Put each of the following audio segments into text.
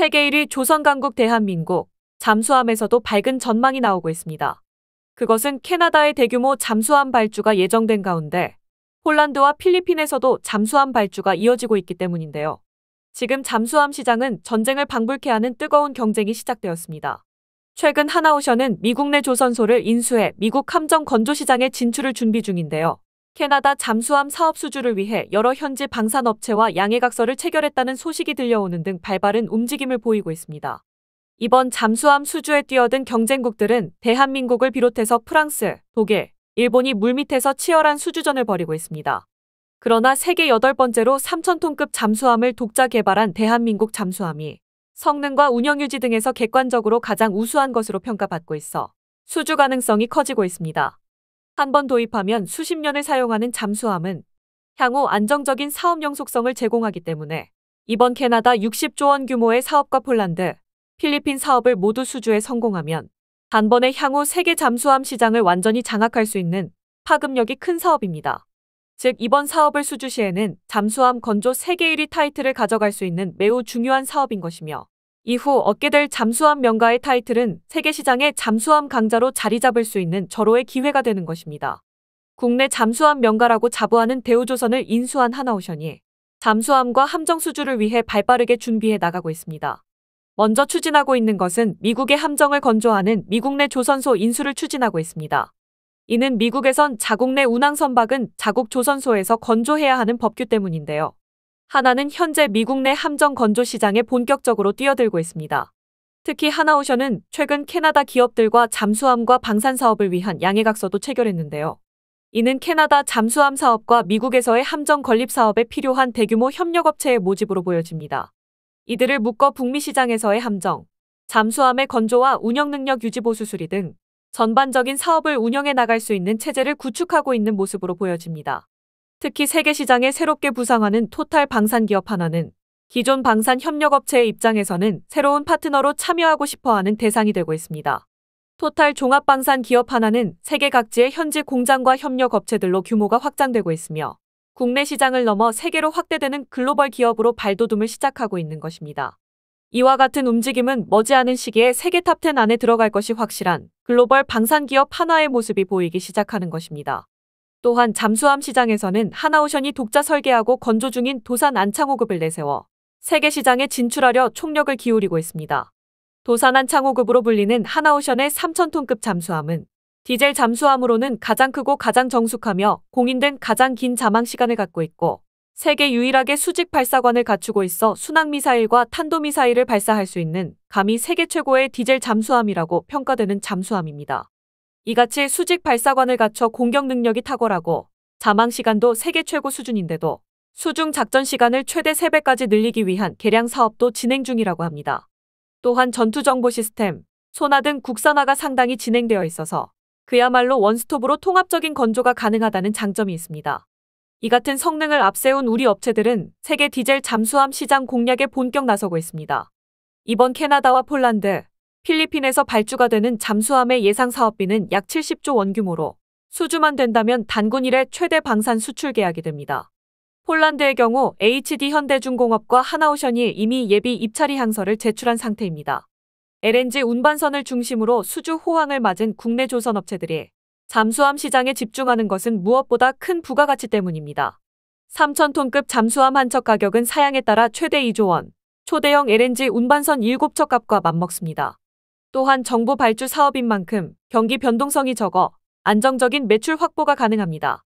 세계 1위 조선강국 대한민국 잠수함에서도 밝은 전망이 나오고 있습니다. 그것은 캐나다의 대규모 잠수함 발주가 예정된 가운데 폴란드와 필리핀에서도 잠수함 발주가 이어지고 있기 때문인데요. 지금 잠수함 시장은 전쟁을 방불케 하는 뜨거운 경쟁이 시작되었습니다. 최근 하나오션은 미국 내 조선소를 인수해 미국 함정 건조 시장에 진출을 준비 중인데요. 캐나다 잠수함 사업 수주를 위해 여러 현지 방산업체와 양해각서를 체결했다는 소식이 들려오는 등발발은 움직임을 보이고 있습니다. 이번 잠수함 수주에 뛰어든 경쟁국들은 대한민국을 비롯해서 프랑스, 독일, 일본이 물밑에서 치열한 수주전을 벌이고 있습니다. 그러나 세계 8번째로 3,000톤급 잠수함을 독자 개발한 대한민국 잠수함이 성능과 운영 유지 등에서 객관적으로 가장 우수한 것으로 평가받고 있어 수주 가능성이 커지고 있습니다. 한번 도입하면 수십 년을 사용하는 잠수함은 향후 안정적인 사업 영속성을 제공하기 때문에 이번 캐나다 60조 원 규모의 사업과 폴란드, 필리핀 사업을 모두 수주에 성공하면 단번에 향후 세계 잠수함 시장을 완전히 장악할 수 있는 파급력이 큰 사업입니다. 즉 이번 사업을 수주 시에는 잠수함 건조 세계 1위 타이틀을 가져갈 수 있는 매우 중요한 사업인 것이며 이후 얻게 될 잠수함 명가의 타이틀은 세계 시장의 잠수함 강자로 자리 잡을 수 있는 절호의 기회가 되는 것입니다. 국내 잠수함 명가라고 자부하는 대우조선을 인수한 하나오션이 잠수함과 함정 수주를 위해 발빠르게 준비해 나가고 있습니다. 먼저 추진하고 있는 것은 미국의 함정을 건조하는 미국 내 조선소 인수를 추진하고 있습니다. 이는 미국에선 자국 내 운항 선박은 자국 조선소에서 건조해야 하는 법규 때문인데요. 하나는 현재 미국 내 함정 건조 시장에 본격적으로 뛰어들고 있습니다. 특히 하나오션은 최근 캐나다 기업들과 잠수함과 방산 사업을 위한 양해각서도 체결했는데요. 이는 캐나다 잠수함 사업과 미국에서의 함정 건립 사업에 필요한 대규모 협력업체의 모집으로 보여집니다. 이들을 묶어 북미 시장에서의 함정, 잠수함의 건조와 운영 능력 유지 보수 수리 등 전반적인 사업을 운영해 나갈 수 있는 체제를 구축하고 있는 모습으로 보여집니다. 특히 세계 시장에 새롭게 부상하는 토탈 방산 기업 하나는 기존 방산 협력업체의 입장에서는 새로운 파트너로 참여하고 싶어하는 대상이 되고 있습니다. 토탈 종합방산 기업 하나는 세계 각지의 현지 공장과 협력업체들로 규모가 확장되고 있으며 국내 시장을 넘어 세계로 확대되는 글로벌 기업으로 발돋움을 시작하고 있는 것입니다. 이와 같은 움직임은 머지않은 시기에 세계 탑 10 안에 들어갈 것이 확실한 글로벌 방산 기업 하나의 모습이 보이기 시작하는 것입니다. 또한 잠수함 시장에서는 하나오션이 독자 설계하고 건조 중인 도산 안창호급을 내세워 세계 시장에 진출하려 총력을 기울이고 있습니다. 도산 안창호급으로 불리는 하나오션의 3,000톤급 잠수함은 디젤 잠수함으로는 가장 크고 가장 정숙하며 공인된 가장 긴 자망 시간을 갖고 있고 세계 유일하게 수직 발사관을 갖추고 있어 순항미사일과 탄도미사일을 발사할 수 있는 감히 세계 최고의 디젤 잠수함이라고 평가되는 잠수함입니다. 이같이 수직 발사관을 갖춰 공격 능력이 탁월하고 자망 시간도 세계 최고 수준인데도 수중 작전 시간을 최대 3배까지 늘리기 위한 개량 사업도 진행 중이라고 합니다. 또한 전투 정보 시스템, 소나 등 국산화가 상당히 진행되어 있어서 그야말로 원스톱으로 통합적인 건조가 가능하다는 장점이 있습니다. 이 같은 성능을 앞세운 우리 업체들은 세계 디젤 잠수함 시장 공략에 본격 나서고 있습니다. 이번 캐나다와 폴란드, 필리핀에서 발주가 되는 잠수함의 예상 사업비는 약 70조 원 규모로 수주만 된다면 단군 일래 최대 방산 수출 계약이 됩니다. 폴란드의 경우 HD 현대중공업과 하나오션이 이미 예비 입찰이 항서를 제출한 상태입니다. LNG 운반선을 중심으로 수주 호황을 맞은 국내 조선업체들이 잠수함 시장에 집중하는 것은 무엇보다 큰 부가가치 때문입니다. 3,000톤급 잠수함 한 척 가격은 사양에 따라 최대 2조 원, 초대형 LNG 운반선 7척 값과 맞먹습니다. 또한 정부 발주 사업인 만큼 경기 변동성이 적어 안정적인 매출 확보가 가능합니다.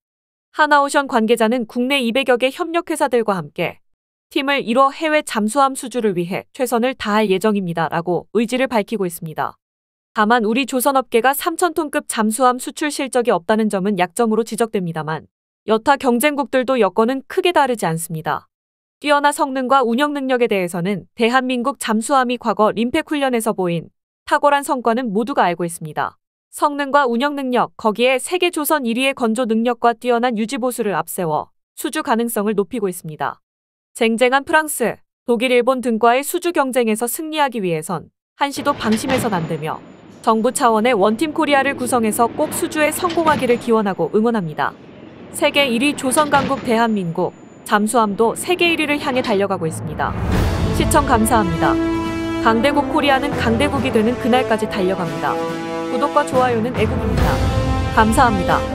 하나오션 관계자는 국내 200여 개 협력회사들과 함께 팀을 이뤄 해외 잠수함 수주를 위해 최선을 다할 예정입니다. 라고 의지를 밝히고 있습니다. 다만 우리 조선업계가 3,000톤급 잠수함 수출 실적이 없다는 점은 약점으로 지적됩니다만 여타 경쟁국들도 여건은 크게 다르지 않습니다. 뛰어난 성능과 운영 능력에 대해서는 대한민국 잠수함이 과거 림팩 훈련에서 보인 탁월한 성과는 모두가 알고 있습니다. 성능과 운영 능력, 거기에 세계 조선 1위의 건조 능력과 뛰어난 유지보수를 앞세워 수주 가능성을 높이고 있습니다. 쟁쟁한 프랑스, 독일, 일본 등과의 수주 경쟁에서 승리하기 위해선 한시도 방심해선 안 되며 정부 차원의 원팀 코리아를 구성해서 꼭 수주에 성공하기를 기원하고 응원합니다. 세계 1위 조선강국 대한민국, 잠수함도 세계 1위를 향해 달려가고 있습니다. 시청 감사합니다. 강대국 코리아는 강대국이 되는 그날까지 달려갑니다. 구독과 좋아요는 애국입니다. 감사합니다.